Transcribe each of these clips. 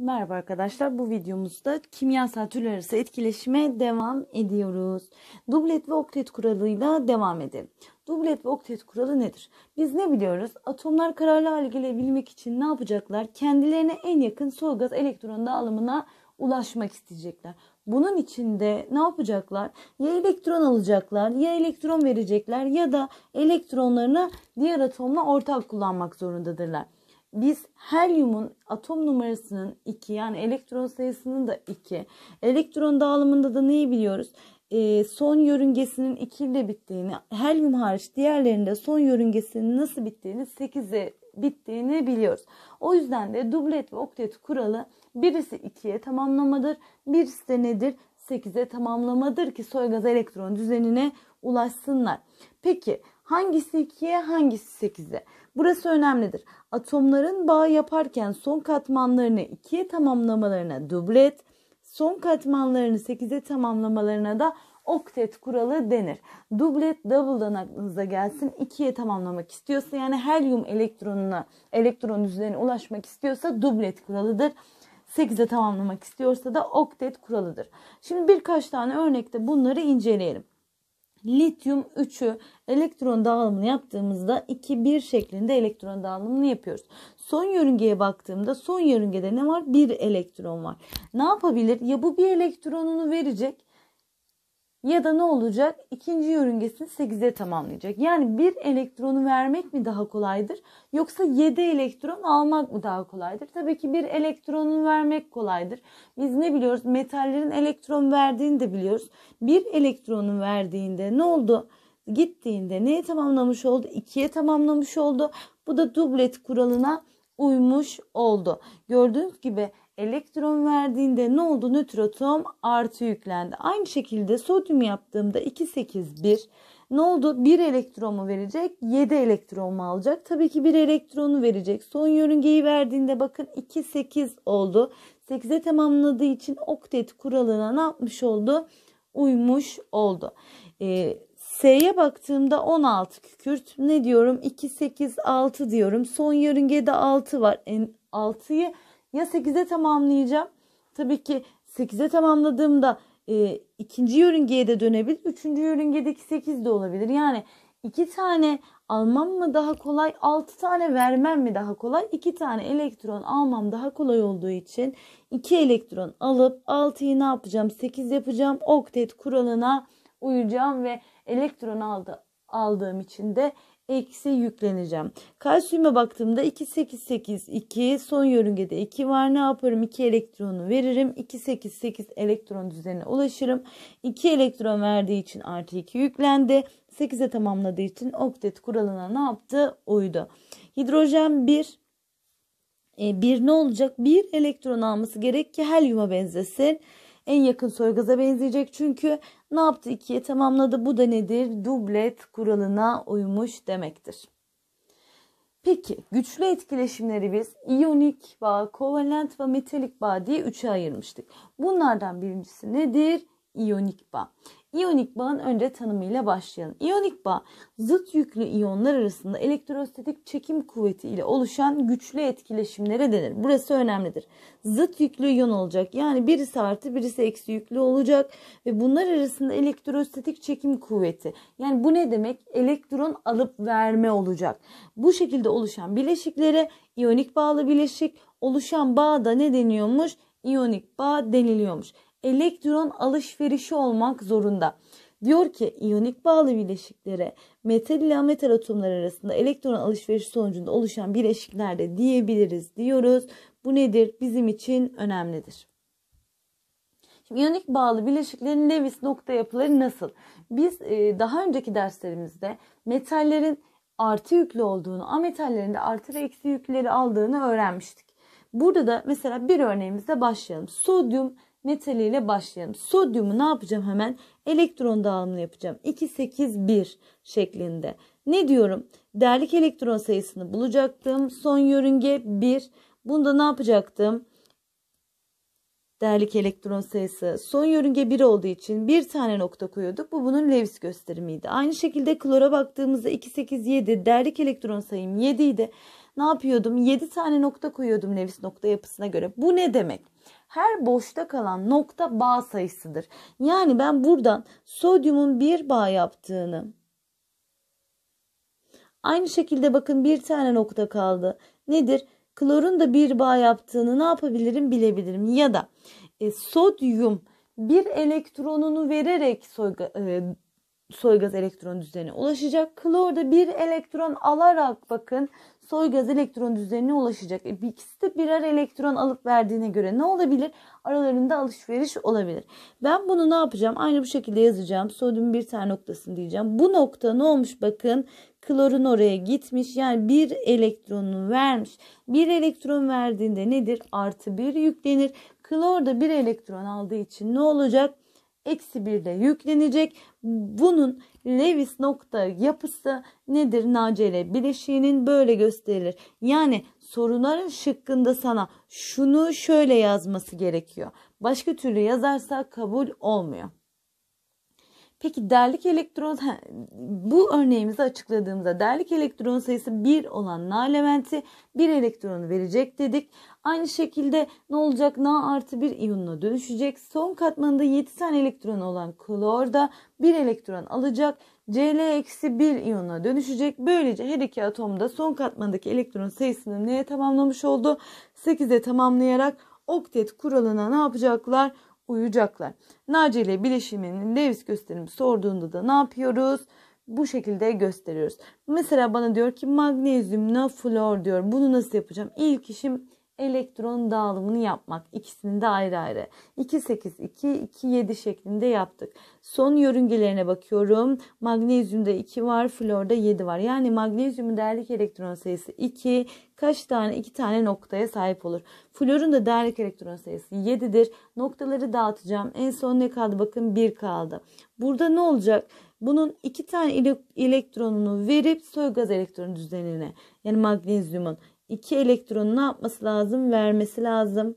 Merhaba arkadaşlar. Bu videomuzda kimyasal türler arası etkileşime devam ediyoruz. Dublet ve oktet kuralıyla devam edelim. Dublet ve oktet kuralı nedir? Biz ne biliyoruz? Atomlar kararlı hale gelebilmek için ne yapacaklar? Kendilerine en yakın soğuk gaz elektron dağılımına ulaşmak isteyecekler. Bunun için de ne yapacaklar? Ya elektron alacaklar, ya elektron verecekler ya da elektronlarını diğer atomla ortak kullanmak zorundadırlar biz helyumun atom numarasının 2 yani elektron sayısının da 2. Elektron dağılımında da neyi biliyoruz? Ee, son yörüngesinin 2 ile bittiğini, helyum hariç diğerlerinde son yörüngesinin nasıl bittiğini 8'e bittiğini biliyoruz. O yüzden de dublet ve oktet kuralı birisi 2'ye tamamlamadır, birisi de nedir? 8'e tamamlamadır ki soy gaz elektron düzenine ulaşsınlar. Peki hangisi 2'ye hangisi 8'e? Burası önemlidir. Atomların bağ yaparken son katmanlarını ikiye tamamlamalarına dublet, son katmanlarını sekize tamamlamalarına da oktet kuralı denir. Dublet double'dan aklınıza gelsin. İkiye tamamlamak istiyorsa yani helyum elektronuna, elektron üzerine ulaşmak istiyorsa dublet kuralıdır. 8'e tamamlamak istiyorsa da oktet kuralıdır. Şimdi birkaç tane örnekte bunları inceleyelim lityum 3'ü elektron dağılımını yaptığımızda 2-1 şeklinde elektron dağılımını yapıyoruz. Son yörüngeye baktığımda son yörüngede ne var? 1 elektron var. Ne yapabilir? Ya bu bir elektronunu verecek ya da ne olacak? İkinci yörüngesini 8'e tamamlayacak. Yani bir elektronu vermek mi daha kolaydır yoksa 7 elektron almak mı daha kolaydır? Tabii ki bir elektronun vermek kolaydır. Biz ne biliyoruz? Metallerin elektron verdiğini de biliyoruz. Bir elektronun verdiğinde ne oldu? Gittiğinde neye tamamlamış oldu? 2'ye tamamlamış oldu. Bu da dublet kuralına uymuş oldu. Gördüğünüz gibi elektron verdiğinde ne oldu? Nötr atom artı yüklendi. Aynı şekilde sodyum yaptığımda 2, 8, 1 ne oldu? 1 elektronu verecek? 7 elektronu alacak? Tabii ki 1 elektronu verecek. Son yörüngeyi verdiğinde bakın 2, 8 oldu. 8'e tamamladığı için oktet kuralına ne yapmış oldu? Uymuş oldu. Ee, S'ye baktığımda 16 kükürt. Ne diyorum? 2, 8, 6 diyorum. Son yörüngede 6 var. En 6'yı ya 8'e tamamlayacağım. Tabii ki 8'e tamamladığımda e, ikinci yörüngeye de dönebilir. Üçüncü yörüngedeki 8 de olabilir. Yani iki tane almam mı daha kolay? Altı tane vermem mi daha kolay? İki tane elektron almam daha kolay olduğu için iki elektron alıp altıyı ne yapacağım? Sekiz yapacağım. Oktet kuralına uyacağım ve elektron aldı, aldığım için de eksi yükleneceğim. Kalsiyuma baktığımda 2 8 8 2 son yörüngede 2 var. Ne yaparım? 2 elektronu veririm. 2 8 8 elektron düzenine ulaşırım. 2 elektron verdiği için artı 2 yüklendi. 8'e tamamladığı için oktet kuralına ne yaptı? Uydu. Hidrojen 1 1 e, ne olacak? 1 elektron alması gerek ki helyuma benzesin en yakın soygaza benzeyecek. Çünkü ne yaptı? ikiye tamamladı. Bu da nedir? Dublet kuralına uymuş demektir. Peki güçlü etkileşimleri biz iyonik bağ, kovalent ve metalik bağ diye üçe ayırmıştık. Bunlardan birincisi nedir? iyonik bağ. İyonik bağın önce tanımıyla başlayalım. İyonik bağ zıt yüklü iyonlar arasında elektrostatik çekim kuvveti ile oluşan güçlü etkileşimlere denir. Burası önemlidir. Zıt yüklü iyon olacak. Yani birisi artı birisi eksi yüklü olacak ve bunlar arasında elektrostatik çekim kuvveti. Yani bu ne demek? Elektron alıp verme olacak. Bu şekilde oluşan bileşiklere iyonik bağlı bileşik oluşan bağda ne deniyormuş? İyonik bağ deniliyormuş elektron alışverişi olmak zorunda. Diyor ki iyonik bağlı bileşiklere metal ile metal atomlar arasında elektron alışverişi sonucunda oluşan bileşiklerde diyebiliriz diyoruz. Bu nedir? Bizim için önemlidir. Şimdi iyonik bağlı bileşiklerin Lewis nokta yapıları nasıl? Biz e, daha önceki derslerimizde metallerin artı yüklü olduğunu, ametallerin de artı ve eksi yükleri aldığını öğrenmiştik. Burada da mesela bir örneğimizle başlayalım. Sodyum metaliyle başlayalım. Sodyumu ne yapacağım hemen? Elektron dağılımını yapacağım. 2, 8, 1 şeklinde. Ne diyorum? Derlik elektron sayısını bulacaktım. Son yörünge 1. Bunda ne yapacaktım? Derlik elektron sayısı son yörünge 1 olduğu için bir tane nokta koyuyorduk. Bu bunun Lewis gösterimiydi. Aynı şekilde klora baktığımızda 2, 8, 7 Derlik elektron sayım 7 idi. Ne yapıyordum? 7 tane nokta koyuyordum Lewis nokta yapısına göre. Bu ne demek? her boşta kalan nokta bağ sayısıdır. Yani ben buradan sodyumun bir bağ yaptığını aynı şekilde bakın bir tane nokta kaldı. Nedir? Klorun da bir bağ yaptığını ne yapabilirim bilebilirim. Ya da e, sodyum bir elektronunu vererek soyga, e, soygaz elektron düzenine ulaşacak. Klor da bir elektron alarak bakın soygaz elektron düzenine ulaşacak. E, ikisi de birer elektron alıp verdiğine göre ne olabilir? Aralarında alışveriş olabilir. Ben bunu ne yapacağım? Aynı bu şekilde yazacağım. Sodyum bir tane noktasını diyeceğim. Bu nokta ne olmuş bakın? Klorun oraya gitmiş. Yani bir elektronunu vermiş. Bir elektron verdiğinde nedir? Artı bir yüklenir. Klor da bir elektron aldığı için ne olacak? Eksi bir de yüklenecek. Bunun Lewis nokta yapısı nedir? Nacele bileşiğinin böyle gösterilir. Yani soruların şıkkında sana şunu şöyle yazması gerekiyor. Başka türlü yazarsa kabul olmuyor. Peki derlik elektron bu örneğimizi açıkladığımızda derlik elektron sayısı 1 olan Na elementi 1 elektron verecek dedik. Aynı şekilde ne olacak? Na artı 1 iyonuna dönüşecek. Son katmanında 7 tane elektron olan klor da 1 elektron alacak. Cl-1 iyonuna dönüşecek. Böylece her iki atom da son katmandaki elektron sayısını neye tamamlamış oldu? 8'e tamamlayarak oktet kuralına ne yapacaklar? uyacaklar. Nacile bileşiminin Lewis gösterimi sorduğunda da ne yapıyoruz? Bu şekilde gösteriyoruz. Mesela bana diyor ki magnezyum flor diyor. Bunu nasıl yapacağım? İlk işim elektron dağılımını yapmak. İkisini de ayrı ayrı. 2 8 2 2 7 şeklinde yaptık. Son yörüngelerine bakıyorum. Magnezyumda 2 var, florda 7 var. Yani magnezyumun değerlik elektron sayısı 2. Kaç tane? 2 tane noktaya sahip olur. Florun da değerlik elektron sayısı 7'dir. Noktaları dağıtacağım. En son ne kaldı? Bakın 1 kaldı. Burada ne olacak? Bunun iki tane elektronunu verip soy gaz elektronu düzenine yani magnezyumun 2 elektronun ne yapması lazım? Vermesi lazım.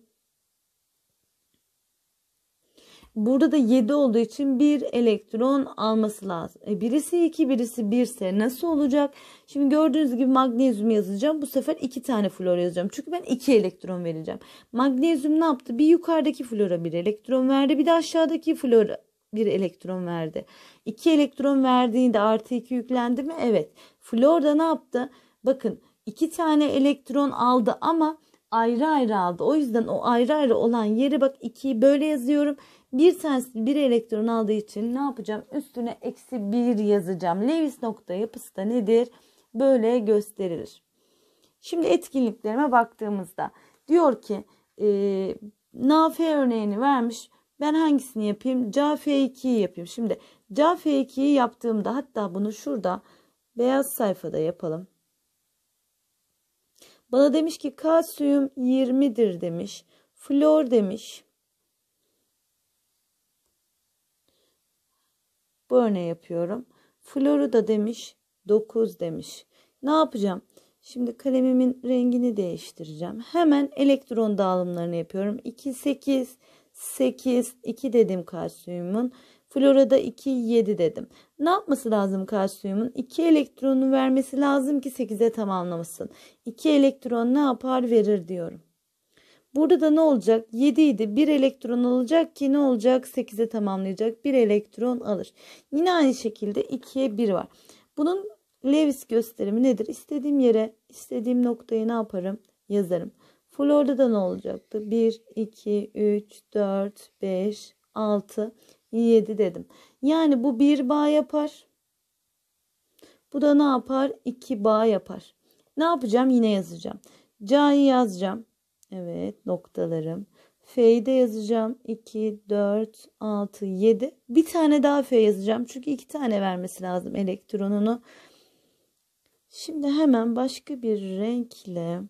Burada da 7 olduğu için bir elektron alması lazım. E birisi 2 birisi 1 ise nasıl olacak? Şimdi gördüğünüz gibi magnezyum yazacağım. Bu sefer 2 tane flor yazacağım. Çünkü ben 2 elektron vereceğim. Magnezyum ne yaptı? Bir yukarıdaki flora bir elektron verdi. Bir de aşağıdaki flora bir elektron verdi. 2 elektron verdiğinde artı 2 yüklendi mi? Evet. Flor da ne yaptı? Bakın iki tane elektron aldı ama ayrı ayrı aldı. O yüzden o ayrı ayrı olan yeri bak 2'yi böyle yazıyorum. Bir tanesi bir elektron aldığı için ne yapacağım? Üstüne eksi 1 yazacağım. Lewis nokta yapısı da nedir? Böyle gösterilir. Şimdi etkinliklerime baktığımızda diyor ki e, NAF örneğini vermiş. Ben hangisini yapayım? CF2'yi yapayım. Şimdi CF2'yi yaptığımda hatta bunu şurada beyaz sayfada yapalım. Bana demiş ki kalsiyum 20'dir demiş. Flor demiş. Bu örneği yapıyorum. Floru da demiş 9 demiş. Ne yapacağım? Şimdi kalemimin rengini değiştireceğim. Hemen elektron dağılımlarını yapıyorum. 2, 8, 8, 2 dedim kalsiyumun. Flora'da 2, 7 dedim. Ne yapması lazım kalsiyumun? 2 elektronu vermesi lazım ki 8'e tamamlamasın. 2 elektron ne yapar verir diyorum. Burada da ne olacak? 7 idi. 1 elektron alacak ki ne olacak? 8'e tamamlayacak. 1 elektron alır. Yine aynı şekilde 2'ye 1 var. Bunun Lewis gösterimi nedir? İstediğim yere, istediğim noktaya ne yaparım? Yazarım. Florida ne olacaktı? 1, 2, 3, 4, 5, 6, 7 dedim. Yani bu bir bağ yapar. Bu da ne yapar? 2 bağ yapar. Ne yapacağım? Yine yazacağım. C'yi yazacağım. Evet noktalarım. F'yi de yazacağım. 2, 4, 6, 7. Bir tane daha F yazacağım. Çünkü iki tane vermesi lazım elektronunu. Şimdi hemen başka bir renkle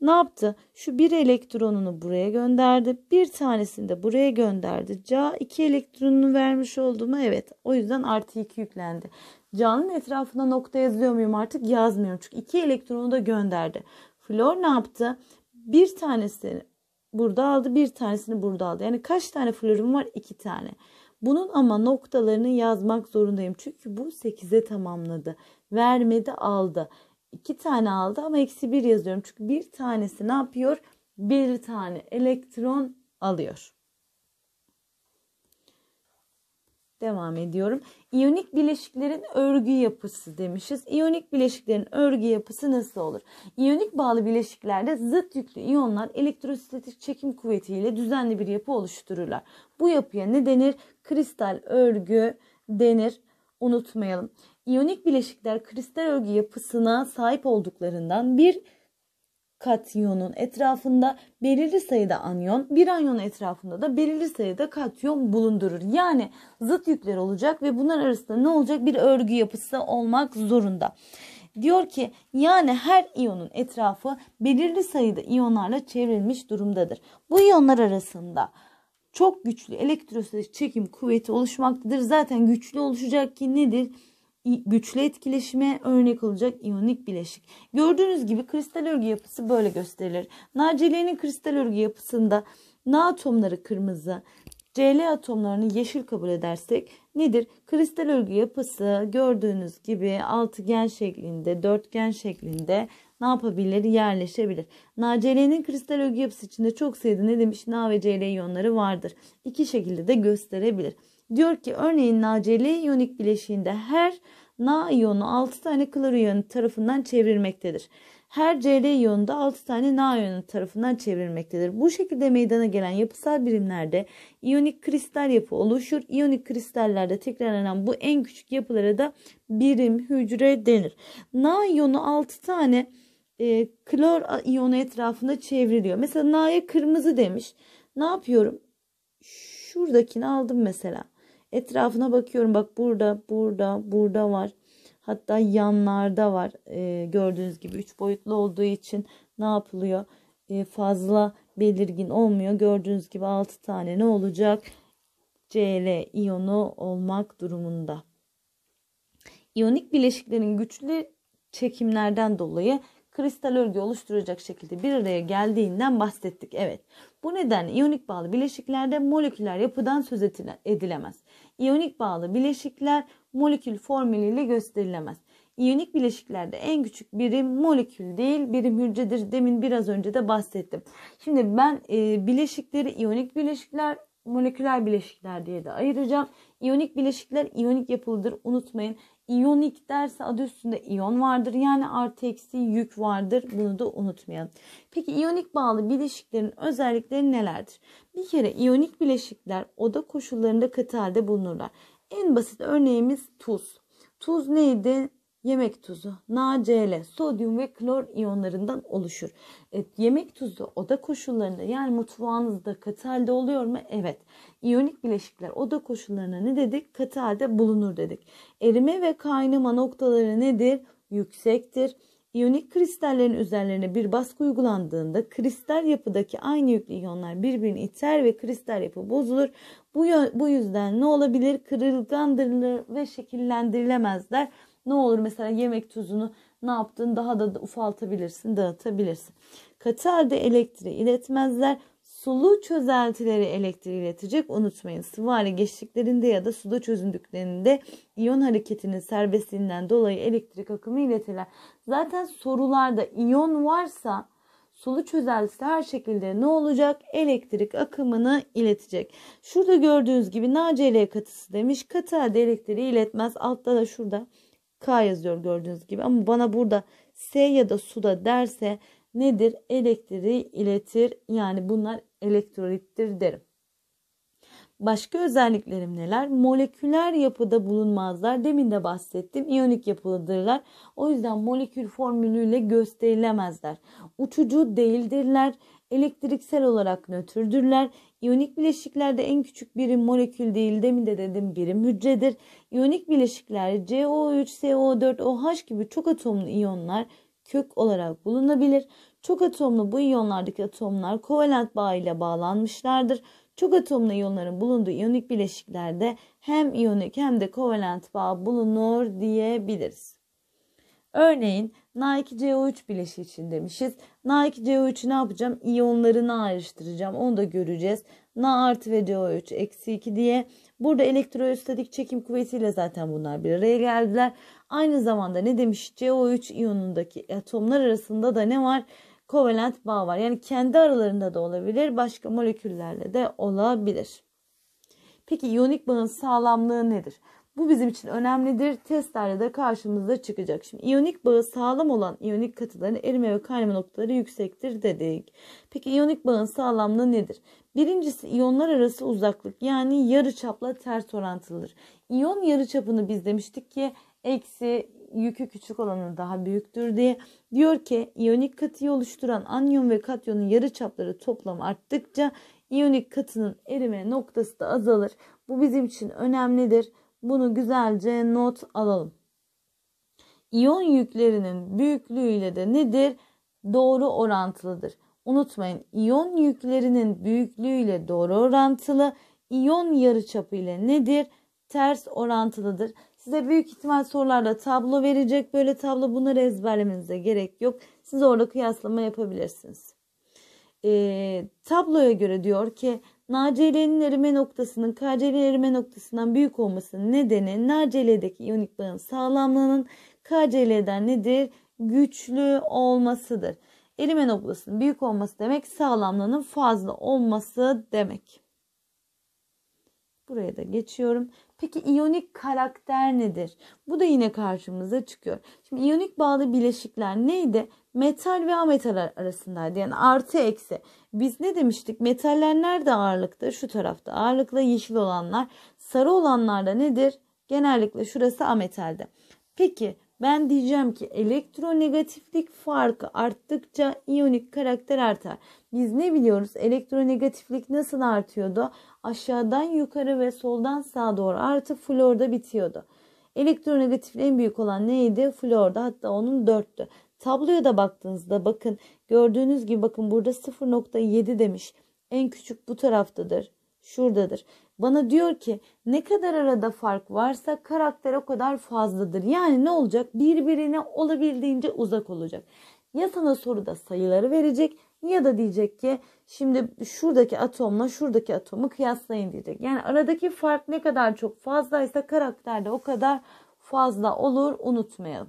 ne yaptı? Şu bir elektronunu buraya gönderdi. Bir tanesini de buraya gönderdi. Ca iki elektronunu vermiş oldu mu? Evet. O yüzden artı iki yüklendi. Ca'nın etrafına nokta yazıyor muyum artık? Yazmıyorum. Çünkü iki elektronu da gönderdi. Flor ne yaptı? Bir tanesini burada aldı. Bir tanesini burada aldı. Yani kaç tane florum var? İki tane. Bunun ama noktalarını yazmak zorundayım. Çünkü bu 8'e tamamladı. Vermedi aldı iki tane aldı ama eksi bir yazıyorum. Çünkü bir tanesi ne yapıyor? Bir tane elektron alıyor. Devam ediyorum. İyonik bileşiklerin örgü yapısı demişiz. İyonik bileşiklerin örgü yapısı nasıl olur? İyonik bağlı bileşiklerde zıt yüklü iyonlar elektrostatik çekim kuvvetiyle düzenli bir yapı oluştururlar. Bu yapıya ne denir? Kristal örgü denir. Unutmayalım. İyonik bileşikler kristal örgü yapısına sahip olduklarından bir katyonun etrafında belirli sayıda anyon, bir anyon etrafında da belirli sayıda katyon bulundurur. Yani zıt yükler olacak ve bunlar arasında ne olacak? Bir örgü yapısı olmak zorunda. Diyor ki yani her iyonun etrafı belirli sayıda iyonlarla çevrilmiş durumdadır. Bu iyonlar arasında çok güçlü elektrostatik çekim kuvveti oluşmaktadır. Zaten güçlü oluşacak ki nedir? güçlü etkileşime örnek olacak iyonik bileşik. Gördüğünüz gibi kristal örgü yapısı böyle gösterilir. Naceliyenin kristal örgü yapısında Na atomları kırmızı, Cl atomlarını yeşil kabul edersek nedir? Kristal örgü yapısı gördüğünüz gibi altıgen şeklinde, dörtgen şeklinde ne yapabilir? Yerleşebilir. NaCl'nin kristal örgü yapısı içinde çok sayıda ne demiş? Na ve Cl iyonları vardır. İki şekilde de gösterebilir. Diyor ki örneğin naceli iyonik bileşiğinde her Na iyonu 6 tane klor iyonu tarafından çevrilmektedir. Her Cl iyonu da 6 tane Na iyonu tarafından çevrilmektedir. Bu şekilde meydana gelen yapısal birimlerde iyonik kristal yapı oluşur. İyonik kristallerde tekrarlanan bu en küçük yapılara da birim hücre denir. Na iyonu 6 tane e, klor iyonu etrafında çevriliyor. Mesela Na'ya kırmızı demiş. Ne yapıyorum? Şuradakini aldım mesela. Etrafına bakıyorum bak burada, burada, burada var. Hatta yanlarda var e, gördüğünüz gibi. Üç boyutlu olduğu için ne yapılıyor? E, fazla belirgin olmuyor. Gördüğünüz gibi altı tane ne olacak? Cl iyonu olmak durumunda. İyonik bileşiklerin güçlü çekimlerden dolayı kristal örgü oluşturacak şekilde bir araya geldiğinden bahsettik. Evet. Bu nedenle iyonik bağlı bileşiklerde moleküler yapıdan söz edilemez. İyonik bağlı bileşikler molekül formülüyle gösterilemez. İyonik bileşiklerde en küçük birim molekül değil birim hücredir. Demin biraz önce de bahsettim. Şimdi ben e, bileşikleri iyonik bileşikler moleküler bileşikler diye de ayıracağım. İyonik bileşikler iyonik yapılıdır unutmayın. İyonik derse adı üstünde iyon vardır. Yani artı eksi yük vardır. Bunu da unutmayalım. Peki iyonik bağlı bileşiklerin özellikleri nelerdir? Bir kere iyonik bileşikler oda koşullarında katı halde bulunurlar. En basit örneğimiz tuz. Tuz neydi? Yemek tuzu NaCl, sodyum ve klor iyonlarından oluşur. Evet, yemek tuzu oda koşullarında yani mutfağınızda katı halde oluyor mu? Evet. İyonik bileşikler oda koşullarına ne dedik? Katı halde bulunur dedik. Erime ve kaynama noktaları nedir? Yüksektir. İyonik kristallerin üzerlerine bir baskı uygulandığında kristal yapıdaki aynı yüklü iyonlar birbirini iter ve kristal yapı bozulur. Bu, bu yüzden ne olabilir? Kırılgandırılır ve şekillendirilemezler. Ne olur mesela yemek tuzunu ne yaptın daha da ufaltabilirsin, dağıtabilirsin. Katı halde elektriği iletmezler. Sulu çözeltileri elektriği iletecek unutmayın. Sıvı hale geçtiklerinde ya da suda çözündüklerinde iyon hareketinin serbestliğinden dolayı elektrik akımı iletirler. Zaten sorularda iyon varsa sulu çözeltisi her şekilde ne olacak? Elektrik akımını iletecek. Şurada gördüğünüz gibi NaCl katısı demiş. Katı halde elektriği iletmez. Altta da şurada K yazıyor gördüğünüz gibi. Ama bana burada S ya da suda derse nedir? Elektriği iletir. Yani bunlar elektrolittir derim. Başka özelliklerim neler? Moleküler yapıda bulunmazlar. Demin de bahsettim. İyonik yapılıdırlar. O yüzden molekül formülüyle gösterilemezler. Uçucu değildirler. Elektriksel olarak nötrdürler. İyonik bileşiklerde en küçük birim molekül değil demin de dedim birim hücredir. İyonik bileşikler CO3, CO4, OH gibi çok atomlu iyonlar kök olarak bulunabilir. Çok atomlu bu iyonlardaki atomlar kovalent bağ ile bağlanmışlardır. Çok atomlu iyonların bulunduğu iyonik bileşiklerde hem iyonik hem de kovalent bağ bulunur diyebiliriz. Örneğin Na2CO3 bileşiği için demişiz. Na2CO3'ü ne yapacağım? İyonlarını ayrıştıracağım. Onu da göreceğiz. Na artı ve CO3 eksi 2 diye. Burada elektrostatik çekim kuvvetiyle zaten bunlar bir araya geldiler. Aynı zamanda ne demiş? CO3 iyonundaki atomlar arasında da ne var? Kovalent bağ var. Yani kendi aralarında da olabilir. Başka moleküllerle de olabilir. Peki iyonik bağın sağlamlığı nedir? Bu bizim için önemlidir. Testlerde de karşımıza çıkacak. Şimdi iyonik bağı sağlam olan iyonik katıların erime ve kaynama noktaları yüksektir dedik. Peki iyonik bağın sağlamlığı nedir? Birincisi iyonlar arası uzaklık yani yarı çapla ters orantılıdır. İyon yarı çapını biz demiştik ki eksi yükü küçük olanın daha büyüktür diye. Diyor ki iyonik katıyı oluşturan anyon ve katyonun yarı çapları toplam arttıkça iyonik katının erime noktası da azalır. Bu bizim için önemlidir. Bunu güzelce not alalım. İyon yüklerinin büyüklüğüyle de nedir? Doğru orantılıdır. Unutmayın iyon yüklerinin büyüklüğüyle doğru orantılı, İyon yarıçapı ile nedir? Ters orantılıdır. Size büyük ihtimal sorularda tablo verecek. Böyle tablo bunları ezberlemenize gerek yok. Siz orada kıyaslama yapabilirsiniz. E, tabloya göre diyor ki NaCl'nin erime noktasının KCl'nin erime noktasından büyük olmasının nedeni NaCl'deki iyonik bağın sağlamlığının KCl'den nedir? Güçlü olmasıdır. Erime noktasının büyük olması demek sağlamlığının fazla olması demek. Buraya da geçiyorum. Peki iyonik karakter nedir? Bu da yine karşımıza çıkıyor. Şimdi iyonik bağlı bileşikler neydi? Metal ve ametal arasındaydı. Yani artı eksi. Biz ne demiştik? Metaller nerede ağırlıkta? Şu tarafta ağırlıkla yeşil olanlar. Sarı olanlar da nedir? Genellikle şurası ametalde. Peki ben diyeceğim ki elektronegatiflik farkı arttıkça iyonik karakter artar. Biz ne biliyoruz? Elektronegatiflik nasıl artıyordu? Aşağıdan yukarı ve soldan sağa doğru artı florda bitiyordu. Elektronegatifliğin en büyük olan neydi? Florda hatta onun dörttü. Tabloya da baktığınızda bakın gördüğünüz gibi bakın burada 0.7 demiş. En küçük bu taraftadır şuradadır. Bana diyor ki ne kadar arada fark varsa karakter o kadar fazladır. Yani ne olacak? Birbirine olabildiğince uzak olacak. Ya sana soruda sayıları verecek ya da diyecek ki şimdi şuradaki atomla şuradaki atomu kıyaslayın diyecek. Yani aradaki fark ne kadar çok fazlaysa karakter de o kadar fazla olur unutmayalım.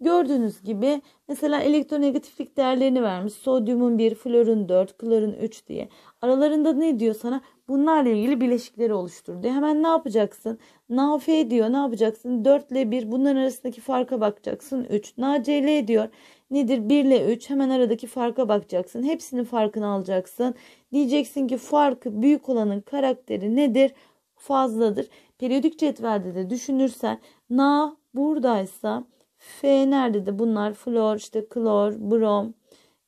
Gördüğünüz gibi mesela elektronegatiflik değerlerini vermiş. Sodyumun 1, florun 4, klorun 3 diye. Aralarında ne diyor sana? Bunlarla ilgili bileşikleri oluştur diyor. Hemen ne yapacaksın? NaF diyor ne yapacaksın? 4 ile 1 bunların arasındaki farka bakacaksın 3. NaCl diyor nedir 1 ile 3 hemen aradaki farka bakacaksın. Hepsinin farkını alacaksın. Diyeceksin ki farkı büyük olanın karakteri nedir? Fazladır. Periyodik cetvelde de düşünürsen Na buradaysa F nerede de bunlar flor, işte klor, brom,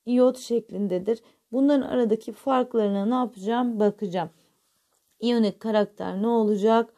iyot şeklindedir. Bunların aradaki farklarına ne yapacağım? Bakacağım. İyonik karakter ne olacak?